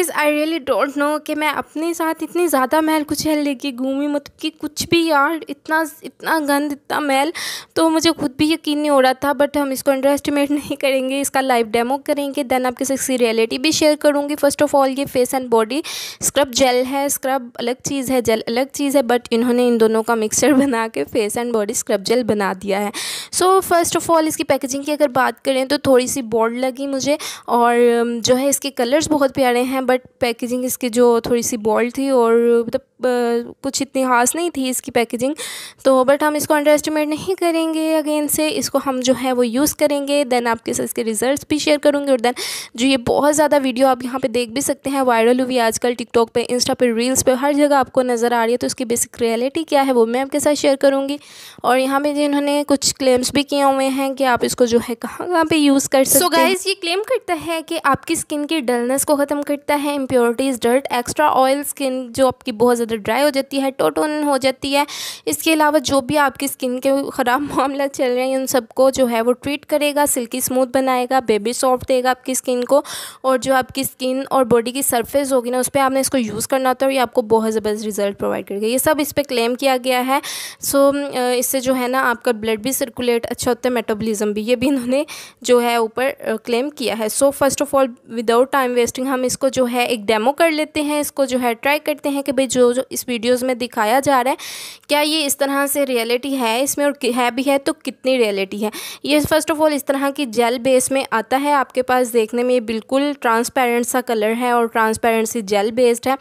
guys I really don't know कि मैं अपने साथ इतनी ज़्यादा मैल है लेके घूमी मतलब कि कुछ भी यार इतना इतना गंद इतना मैल तो मुझे खुद भी यकीन नहीं हो रहा था बट हम इसको अंडर एस्टिमेट नहीं करेंगे इसका लाइव डेमो करेंगे देन आपके साथ इसकी रियलिटी भी शेयर करूँगी फर्स्ट ऑफ ऑल ये face and body scrub gel है स्क्रब अलग चीज़ है जेल अलग चीज़ है बट इन्होंने इन दोनों का मिक्सचर बना के face and body scrub gel बना दिया है सो फर्स्ट ऑफ ऑल इसकी पैकेजिंग की अगर बात करें तो थोड़ी सी बॉर्ड लगी मुझे और um, जो है इसके कलर्स बहुत प्यारे हैं बट पैकेजिंग इसकी जो थोड़ी सी बॉल थी और मतलब कुछ इतनी खास नहीं थी इसकी पैकेजिंग तो बट हम इसको अंडर एस्टिमेट नहीं करेंगे अगेन से इसको हम जो है वो यूज़ करेंगे देन आपके साथ इसके रिजल्ट्स भी शेयर करूँगी और देन जो ये बहुत ज़्यादा वीडियो आप यहाँ पे देख भी सकते हैं वायरल हुई आजकल टिकटॉक पे इंस्टा पे रील्स पे हर जगह आपको नज़र आ रही है तो उसकी बेसिक रियलिटी क्या है वो मैं आपके साथ शेयर करूँगी और यहाँ पर जिन्होंने कुछ क्लेम्स भी किए हुए हैं कि आप इसको जो है कहाँ कहाँ पर यूज़ कर सकते हैं so, गाइज ये क्लेम करता है कि आपकी स्किन की डलनेस को ख़त्म करता है है impurities dirt extra oil skin जो आपकी बहुत ज़्यादा ड्राई हो जाती है टोटोन हो जाती है इसके अलावा जो भी आपकी स्किन के ख़राब मामला चल रहे हैं उन सबको जो है वो ट्रीट करेगा सिल्की स्मूथ बनाएगा बेबी सॉफ्ट देगा आपकी स्किन को और जो आपकी स्किन और बॉडी की सर्फेस होगी ना उस पर आपने इसको यूज़ करना होता है और ये आपको बहुत ज़बरदस्त रिजल्ट प्रोवाइड करेगा ये सब इस पर क्लेम किया गया है सो इससे जो है ना आपका ब्लड भी सर्कुलेट अच्छा होता है मेटाबोलिज्म भी ये भी इन्होंने जो है ऊपर क्लेम किया है so first of all without time wasting हम इसको जो है एक डेमो कर लेते हैं इसको जो है ट्राई करते हैं कि भाई जो जो इस वीडियोज़ में दिखाया जा रहा है क्या ये इस तरह से रियलिटी है इसमें और है भी है तो कितनी रियलिटी है ये फ़र्स्ट ऑफ़ ऑल इस तरह की जेल बेस में आता है आपके पास देखने में ये बिल्कुल ट्रांसपेरेंट सा कलर है और ट्रांसपेरेंट सी जेल बेस्ड है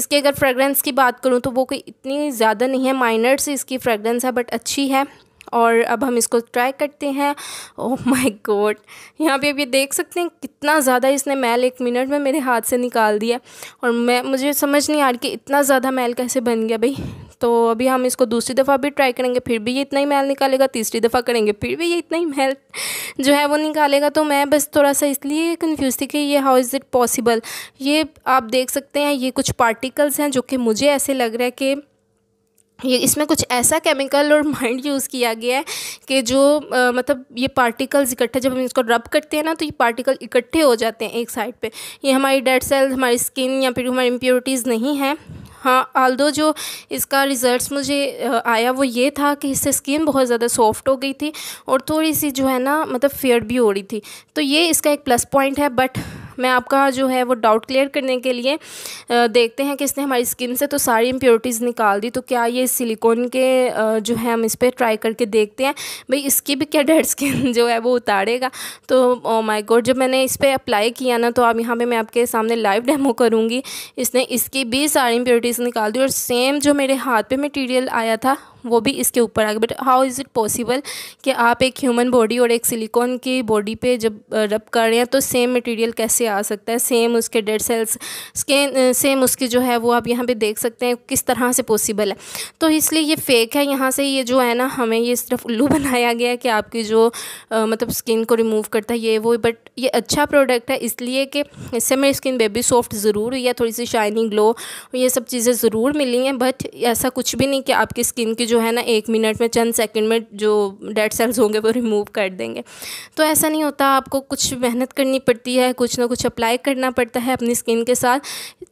इसकी अगर फ्रेगरेंस की बात करूँ तो वो कोई इतनी ज़्यादा नहीं है माइनर सी इसकी फ्रेगरेंस है बट अच्छी है और अब हम इसको ट्राई करते हैं ओह माय गॉड यहाँ पे अब ये देख सकते हैं कितना ज़्यादा इसने मैल एक मिनट में मेरे हाथ से निकाल दिया और मैं मुझे समझ नहीं आ रही कि इतना ज़्यादा मैल कैसे बन गया भाई तो अभी हम इसको दूसरी दफ़ा भी ट्राई करेंगे फिर भी ये इतना ही मैल निकालेगा तीसरी दफ़ा करेंगे फिर भी ये इतना ही मैल जो है वो निकालेगा तो मैं बस थोड़ा सा इसलिए कन्फ्यूज़ थी कि ये हाउ इज़ इट पॉसिबल ये आप देख सकते हैं ये कुछ पार्टिकल्स हैं जो कि मुझे ऐसे लग रहा है कि ये इसमें कुछ ऐसा केमिकल और माइंड यूज़ किया गया है कि जो आ, मतलब ये पार्टिकल्स इकट्ठे जब हम इसको रब करते हैं ना तो ये पार्टिकल इकट्ठे हो जाते हैं एक साइड पे ये हमारी डेड सेल्स हमारी स्किन या फिर हमारी इम्प्योरिटीज़ नहीं हैं हाँ आल दो जो इसका रिज़ल्ट्स मुझे आया वो ये था कि इससे स्किन बहुत ज़्यादा सॉफ्ट हो गई थी और थोड़ी सी जो है ना मतलब फेयर भी हो रही थी तो ये इसका एक प्लस पॉइंट है बट मैं आपका जो है वो डाउट क्लियर करने के लिए देखते हैं कि इसने हमारी स्किन से तो सारी इम्प्योरिटीज़ निकाल दी तो क्या ये सिलिकॉन के जो है हम इस पर ट्राई करके देखते हैं भाई इसकी भी क्या डेड स्किन जो है वो उतारेगा तो माई oh गॉड जब मैंने इस पर अप्लाई किया ना तो अब यहाँ पर मैं आपके सामने लाइव डेमो करूँगी इसने इसकी भी सारी इम्प्योरिटीज़ निकाल दी और सेम जो मेरे हाथ पे मटीरियल आया था वो भी इसके ऊपर आ गया but how is it possible कि आप एक ह्यूमन बॉडी और एक सिलिकॉन की बॉडी पे जब रब कर रहे हैं तो सेम मटेरियल कैसे आ सकता है सेम उसके डेड सेल्स स्कैन सेम उसकी जो है वो आप यहाँ पे देख सकते हैं किस तरह से पॉसिबल है तो इसलिए ये फेक है यहाँ से ये जो है ना हमें ये सिर्फ उल्लू बनाया गया है कि आपकी जो आ, मतलब स्किन को रिमूव करता है ये वो बट ये अच्छा प्रोडक्ट है इसलिए कि इससे मेरी स्किन बेबी सॉफ्ट ज़रूर हुई है थोड़ी सी शाइनिंग ग्लो ये सब चीज़ें ज़रूर मिली हैं बट ऐसा कुछ भी नहीं कि आपकी स्किन की जो है ना एक मिनट में चंद सेकेंड में जो डेड सेल्स होंगे वो रिमूव कर देंगे तो ऐसा नहीं होता आपको कुछ मेहनत करनी पड़ती है कुछ ना कुछ कुछ अप्लाई करना पड़ता है अपनी स्किन के साथ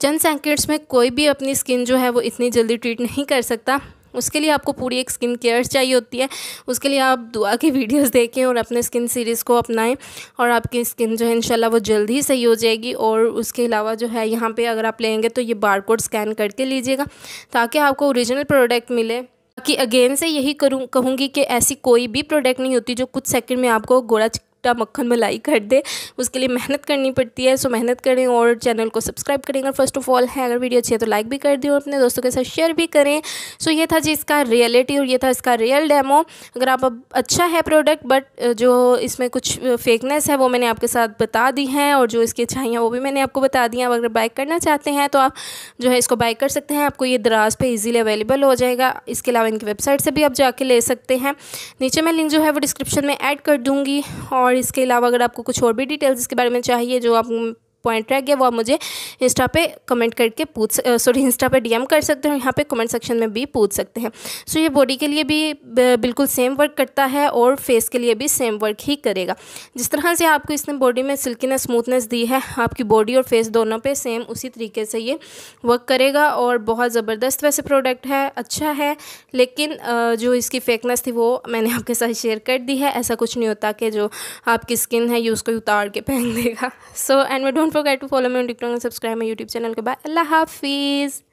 चंद सेकेंड्स में कोई भी अपनी स्किन जो है वो इतनी जल्दी ट्रीट नहीं कर सकता उसके लिए आपको पूरी एक स्किन केयर चाहिए होती है उसके लिए आप दुआ की वीडियोस देखें और अपने स्किन सीरीज़ को अपनाएं और आपकी स्किन जो है इंशाल्लाह वो जल्द ही सही हो जाएगी और उसके अलावा जो है यहाँ पे अगर आप लेंगे तो ये बार कोड स्कैन करके लीजिएगा ताकि आपको ओरिजिनल प्रोडक्ट मिले कि अगेन से यही करूँ कहूँगी कि ऐसी कोई भी प्रोडक्ट नहीं होती जो कुछ सेकंड में आपको गोरा चिपटा मक्खन मलाई कर दे उसके लिए मेहनत करनी पड़ती है सो मेहनत करें और चैनल को सब्सक्राइब करें अगर फर्स्ट ऑफ ऑल है अगर वीडियो अच्छी है तो लाइक भी कर दें और अपने दोस्तों के साथ शेयर भी करें सो ये था जी इसका रियलिटी और ये था इसका रियल डेमो अगर आप अब अच्छा है प्रोडक्ट बट जो इसमें कुछ फेकनेस है वो मैंने आपके साथ बता दी है और जो इसकी अच्छाई है वो भी मैंने आपको बता दी है अगर बाइक करना चाहते हैं तो आप जो है इसको बाई कर सकते हैं आपको ये दराज पे इजीली अवेलेबल हो जाएगा इसके अलावा इनकी वेबसाइट से भी आप जाके ले सकते हैं नीचे मैं लिंक जो है वो डिस्क्रिप्शन में ऐड कर दूँगी और और इसके अलावा अगर आपको कुछ और भी डिटेल्स इसके बारे में चाहिए जो आप पॉइंट रह गया वो आप मुझे इंस्टा पे कमेंट करके पूछ सॉरी इंस्टा पे डीएम कर सकते हो यहाँ पे कमेंट सेक्शन में भी पूछ सकते हैं सो so, ये बॉडी के लिए भी बिल्कुल सेम वर्क करता है और फेस के लिए भी सेम वर्क ही करेगा जिस तरह से आपको इसने बॉडी में सिल्कीनेस स्मूथनेस दी है आपकी बॉडी और फेस दोनों पर सेम उसी तरीके से ये वर्क करेगा और बहुत ज़बरदस्त वैसे प्रोडक्ट है अच्छा है लेकिन जो इसकी फेकनेस थी वो मैंने आपके साथ शेयर कर दी है ऐसा कुछ नहीं होता कि जो आपकी स्किन है ये उसको उतार के पहन देगा so and we don't don't forget to follow me TikTok and subscribe my YouTube channel के बाद अल्लाह हाफिज़